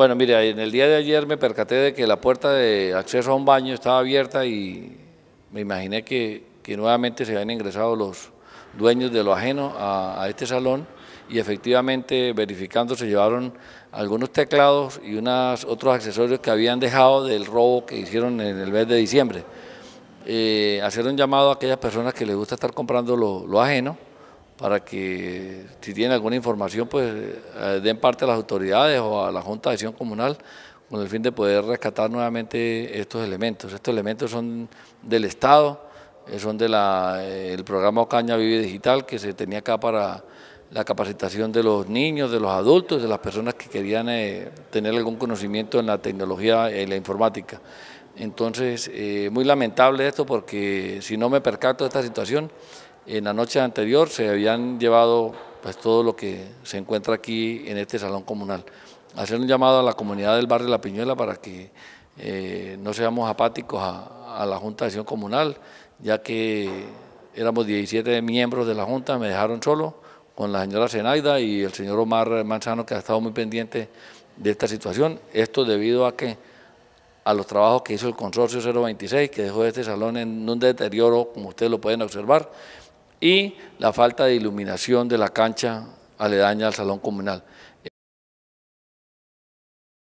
Bueno, mira, en el día de ayer me percaté de que la puerta de acceso a un baño estaba abierta y me imaginé que, nuevamente se habían ingresado los dueños de lo ajeno a, este salón y efectivamente verificando se llevaron algunos teclados y unas, otros accesorios que habían dejado del robo que hicieron en el mes de diciembre. Eh, hacer un llamado a aquellas personas que les gusta estar comprando lo ajeno, para que si tienen alguna información pues eh, den parte a las autoridades o a la Junta de Acción Comunal con el fin de poder rescatar nuevamente estos elementos. Estos elementos son del Estado, eh, son del eh, programa Ocaña Vive Digital que se tenía acá para la capacitación de los niños, de los adultos, de las personas que querían tener algún conocimiento en la tecnología y la informática. Entonces, muy lamentable esto porque si no me percato de esta situación, en la noche anterior se habían llevado pues, todo lo que se encuentra aquí en este salón comunal. Hacer un llamado a la comunidad del barrio La Piñuela para que eh, no seamos apáticos a, a la Junta de Acción Comunal, ya que éramos 17 miembros de la Junta, me dejaron solo con la señora Zenaida y el señor Omar Manzano, que ha estado muy pendiente de esta situación. Esto debido a que a los trabajos que hizo el consorcio 026, que dejó este salón en un deterioro, como ustedes lo pueden observar, y la falta de iluminación de la cancha aledaña al salón comunal.